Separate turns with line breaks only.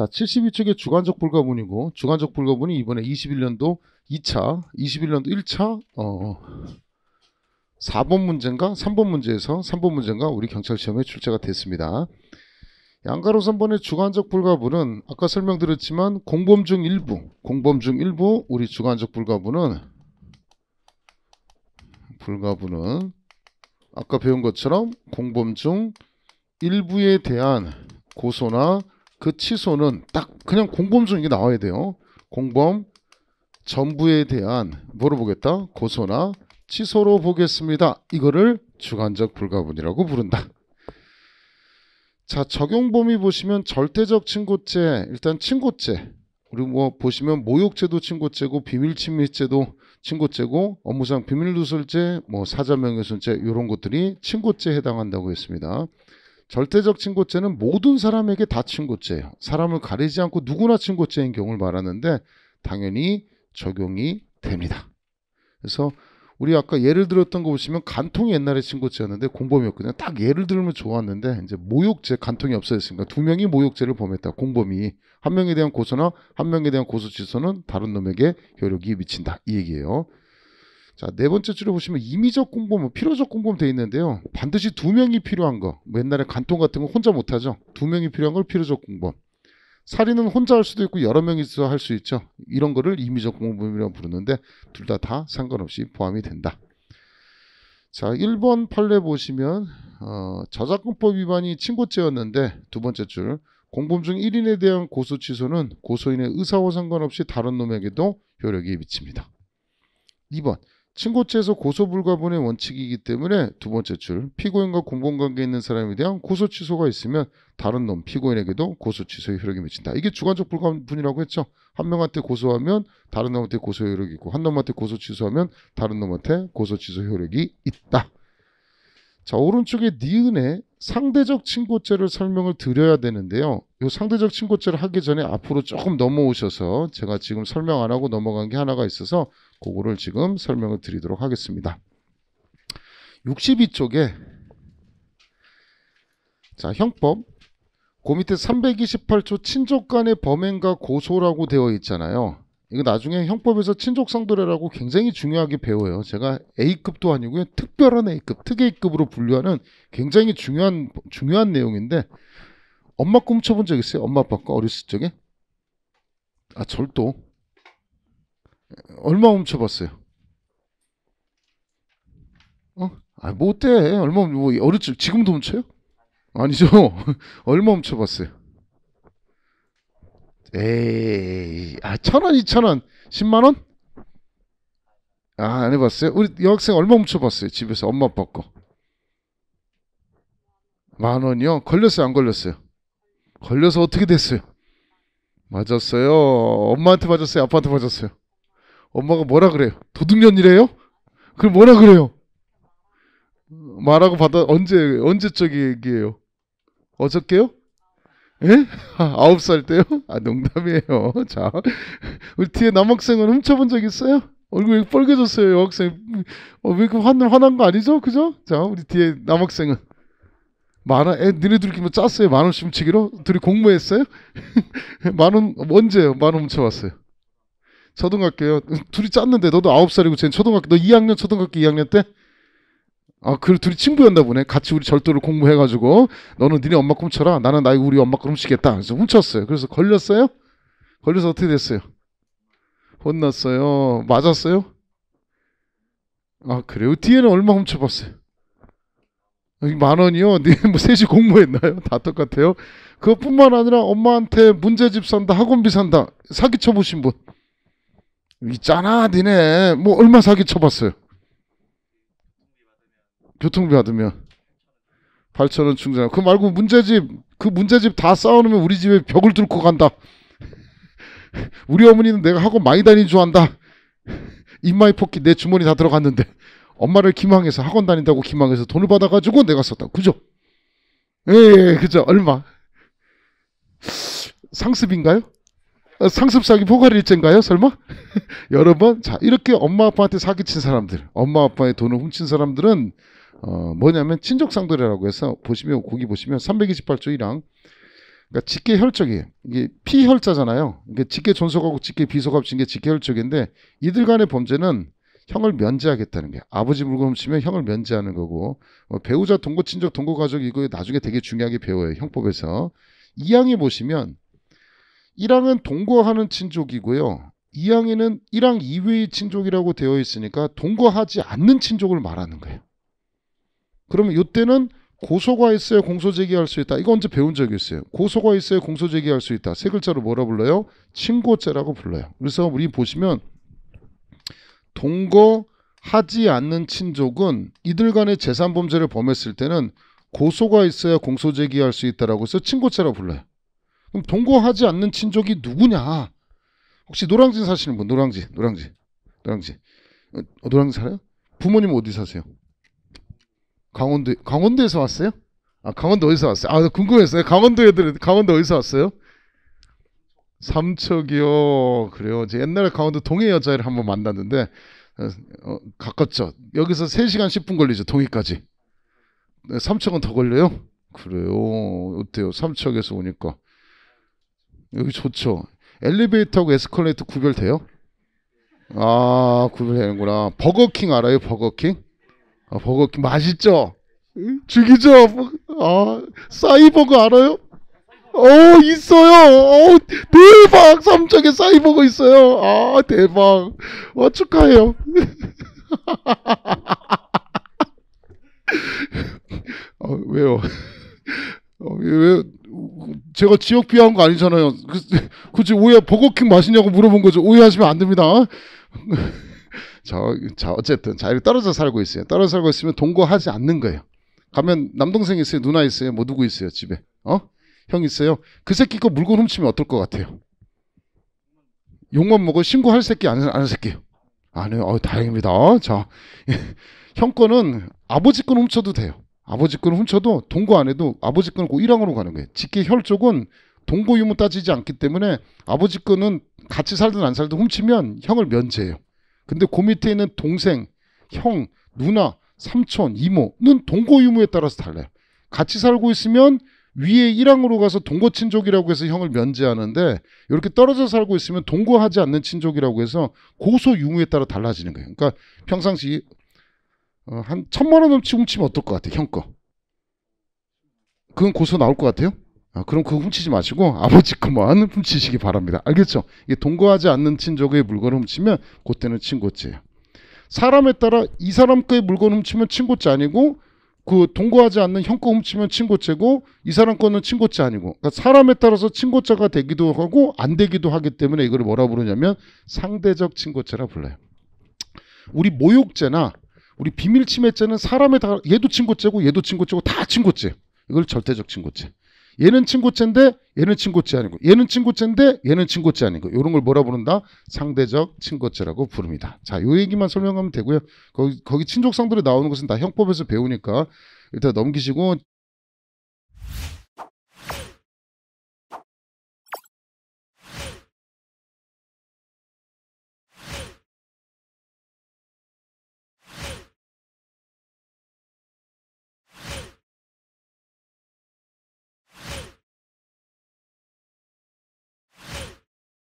자, 72쪽의 주관적 불가분이고 주관적 불가분이 이번에 21년도 2차, 21년도 1차 어 4번 어, 문제인가 3번 문제에서 3번 문제인가 우리 경찰 시험에 출제가 됐습니다. 양가로 3번의 주관적 불가분은 아까 설명드렸지만 공범 중 일부, 공범 중 일부 우리 주관적 불가분은 불가분은 아까 배운 것처럼 공범 중 일부에 대한 고소나 그 취소는 딱 그냥 공범적인 게 나와야 돼요. 공범 전부에 대한 물어보겠다. 고소나 취소로 보겠습니다. 이거를 주관적 불가분이라고 부른다. 자 적용 범위 보시면 절대적 친고죄 일단 친고죄 우리 뭐 보시면 모욕죄도 친고죄고 비밀침해죄도 친고죄고 업무상 비밀누설죄 뭐 사자명예훼손죄 이런 것들이 친고죄에 해당한다고 했습니다. 절대적 친고죄는 모든 사람에게 다 친고죄예요. 사람을 가리지 않고 누구나 친고죄인 경우를 말하는데 당연히 적용이 됩니다. 그래서 우리 아까 예를 들었던 거 보시면 간통이 옛날에 친고죄였는데 공범이었거든요. 딱 예를 들면 좋았는데 이제 모욕죄 간통이 없어졌으니까 두 명이 모욕죄를 범했다. 공범이 한 명에 대한 고소나 한 명에 대한 고소 취소는 다른 놈에게 효력이 미친다. 이 얘기예요. 자, 네 번째 줄에 보시면 임의적 공범은 필요적 공범 돼 있는데요. 반드시 두 명이 필요한 거. 뭐 옛날에 간통 같은 거 혼자 못 하죠. 두 명이 필요한 걸 필요적 공범. 살인은 혼자 할 수도 있고 여러 명이 있어 할 수 있죠. 이런 거를 임의적 공범이라고 부르는데 둘 다다 다 상관없이 포함이 된다. 자, 1번 판례 보시면 어, 저작권법 위반이 친고죄였는데 두 번째 줄 공범 중 1인에 대한 고소 취소는 고소인의 의사와 상관없이 다른 놈에게도 효력이 미칩니다. 2번 신고죄에서 고소불가분의 원칙이기 때문에 두 번째 줄 피고인과 공범관계에 있는 사람에 대한 고소 취소가 있으면 다른 놈 피고인에게도 고소 취소의 효력이 미친다. 이게 주관적 불가분이라고 했죠. 한 명한테 고소하면 다른 놈한테 고소 효력이 있고 한 놈한테 고소 취소하면 다른 놈한테 고소 취소 효력이 있다. 자, 오른쪽에 니은의 상대적 친고죄를 설명을 드려야 되는데요. 이 상대적 친고죄를 하기 전에 앞으로 조금 넘어오셔서 제가 지금 설명 안 하고 넘어간 게 하나가 있어서 그거를 지금 설명을 드리도록 하겠습니다. 62쪽에 자, 형법 그 밑에 328조 친족 간의 범행과 고소라고 되어 있잖아요. 이거 나중에 형법에서 친족상도례라고 굉장히 중요하게 배워요. 제가 A급도 아니고요. 특별한 A급, 특A급으로 분류하는 굉장히 중요한 중요한 내용인데 엄마 꿈쳐본 적 있어요? 엄마 아빠가 어렸을 적에? 아 절도 얼마 훔쳐봤어요? 어? 아 못해 뭐 얼마 뭐 어렸을 지금도 훔쳐요? 아니죠 얼마 훔쳐봤어요? 에이, 아, 천 원, 이천 원, 십만 원? 아, 안 해봤어요? 우리 여학생 얼마 훔쳐봤어요? 집에서 엄마 아빠 만 원이요? 걸렸어요? 안 걸렸어요? 걸려서 어떻게 됐어요? 맞았어요. 엄마한테 맞았어요? 아빠한테 맞았어요? 엄마가 뭐라 그래요? 도둑년이래요? 그럼 뭐라 그래요? 말하고 받아 언제 언제 저기 얘기해요? 어저께요? 예? 아홉 살 때요? 아 농담이에요. 자, 우리 뒤에 남학생을 훔쳐본 적 있어요? 얼굴이 빨개졌어요 여학생. 어, 왜 이렇게 화난 화난 거 아니죠? 그죠? 자, 우리 뒤에 남학생은 만화애 니네들끼리 뭐 짰어요? 만 원씩 훔치기로? 둘이 공모했어요? 만원 언제요? 만원 훔쳐왔어요. 초등학교요. 둘이 짰는데 너도 아홉 살이고 쟤는 초등학교. 너 2학년 초등학교 2학년 때? 아, 그 둘이 친구였나 보네. 같이 우리 절도를 공부해가지고 너는 니네 엄마 훔쳐라. 나는 나이 우리 엄마 걸 훔치겠다. 그래서 훔쳤어요. 그래서 걸렸어요. 걸려서 어떻게 됐어요? 혼났어요. 맞았어요. 아 그래요? 뒤에는 얼마 훔쳐봤어요? 만 원이요? 네뭐 셋이 공부했나요? 다 똑같아요. 그것뿐만 아니라 엄마한테 문제집 산다, 학원비 산다 사기 쳐보신 분 있잖아, 니네 뭐 얼마 사기 쳐봤어요? 교통비 받으면 8천 원 충전. 그 말고 문제집 그 문제집 다 쌓아놓으면 우리 집에 벽을 뚫고 간다. 우리 어머니는 내가 학원 많이 다니는 좋아다 입마이 포키 내 주머니 다 들어갔는데 엄마를 기망해서 학원 다닌다고 기망해서 돈을 받아가지고 내가 썼다. 그죠? 예, 예, 예 그죠? 얼마? 상습인가요? 어, 상습 사기 포괄 일제인가요? 설마? 여러분, 자 이렇게 엄마 아빠한테 사기친 사람들, 엄마 아빠의 돈을 훔친 사람들은 어, 뭐냐면 친족상도이라고 해서 보시면 거기 보시면 328조 1항 그러니까 직계 혈족이 에요 이게 피혈자잖아요. 그러니까 직계 존속하고 직계 비속합친 게 직계 혈족인데 이들 간의 범죄는 형을 면제하겠다는 게 아버지 물건 훔치면 형을 면제하는 거고 어, 배우자 동거 친족 동거 가족 이거 나중에 되게 중요하게 배워요 형법에서 이항에 보시면 1항은 동거하는 친족이고요 2항에는 1항 이외의 친족이라고 되어 있으니까 동거하지 않는 친족을 말하는 거예요 그러면 이때는 고소가 있어야 공소 제기할 수 있다. 이거 언제 배운 적이 있어요. 고소가 있어야 공소 제기할 수 있다. 세 글자로 뭐라 불러요? 친고죄라고 불러요. 그래서 우리 보시면 동거하지 않는 친족은 이들 간의 재산 범죄를 범했을 때는 고소가 있어야 공소 제기할 수 있다라고 해서 친고죄라고 불러요. 그럼 동거하지 않는 친족이 누구냐? 혹시 노랑진 사시는 분? 노랑진, 노랑진, 노랑진. 어, 노랑진 살아요? 부모님 어디 사세요? 강원도 강원도에서 왔어요? 아 강원도 어디서 왔어요? 아 궁금했어요. 강원도 애들 강원도 어디서 왔어요? 삼척이요. 그래요. 제 옛날에 강원도 동해 여자애를 한번 만났는데 어, 어 가깝죠. 여기서 3시간 10분 걸리죠. 동해까지. 네, 삼척은 더 걸려요? 그래요. 어때요? 삼척에서 오니까. 여기 좋죠. 엘리베이터하고 에스컬레이터 구별돼요? 아, 구별되는구나. 버거킹 알아요? 버거킹? 아, 버거킹 맛있죠? 죽이죠? 아, 사이버거 알아요? 어, 있어요! 어, 대박! 삼척에 사이버거 있어요! 아, 대박! 와, 아, 축하해요. 어, 왜요? 어, 왜, 제가 지역 비하한 거 아니잖아요. 그, 그치, 오해, 버거킹 맛있냐고 물어본 거죠. 오해하시면 안 됩니다. 저, 자, 어쨌든 자 이렇게 떨어져 살고 있어요. 떨어져 살고 있으면 동거하지 않는 거예요. 가면 남동생 있어요, 누나 있어요, 뭐 누구 있어요 집에, 어? 형 있어요. 그 새끼 거 물건 훔치면 어떨 것 같아요? 욕만 먹어 신고할 새끼 안, 안 새끼요. 안 해요. 어, 다행입니다. 자, 형 거는 아버지 건 훔쳐도 돼요. 아버지 건 훔쳐도 동거 안 해도 아버지 건은 꼭 1항으로 가는 거예요. 직계 혈 쪽은 동거 유무 따지지 않기 때문에 아버지 거는 같이 살든 안 살든 훔치면 형을 면제해요. 근데 그 밑에 있는 동생, 형, 누나, 삼촌, 이모는 동거 유무에 따라서 달라요. 같이 살고 있으면 위에 1항으로 가서 동거 친족이라고 해서 형을 면제하는데 이렇게 떨어져 살고 있으면 동거하지 않는 친족이라고 해서 고소 유무에 따라 달라지는 거예요. 그러니까 평상시 어, 한 천만 원 넘치 훔치면 어떨 것 같아요, 형 거? 그건 고소 나올 것 같아요? 아, 그럼 그거 훔치지 마시고 아버지 것만 훔치시기 바랍니다. 알겠죠? 이게 동거하지 않는 친족의 물건을 훔치면 그때는 친고죄예요. 사람에 따라 이 사람 거의 물건 훔치면 친고죄 아니고 그 동거하지 않는 형거 훔치면 친고죄고 이 사람 거는 친고죄 아니고 그러니까 사람에 따라서 친고죄가 되기도 하고 안 되기도 하기 때문에 이걸 뭐라 부르냐면 상대적 친고죄라 불러요. 우리 모욕죄나 우리 비밀 침해죄는 사람에 따라 얘도 친고죄고 얘도 친고죄고 다 친고죄. 이걸 절대적 친고죄. 얘는 친구체인데 얘는 친구체 아니고 얘는 친구체인데 얘는 친구체 아니고 이런 걸 뭐라 부른다? 상대적 친구체라고 부릅니다. 자, 요 얘기만 설명하면 되고요. 거기, 거기 친족상들이 나오는 것은 다 형법에서 배우니까 일단 넘기시고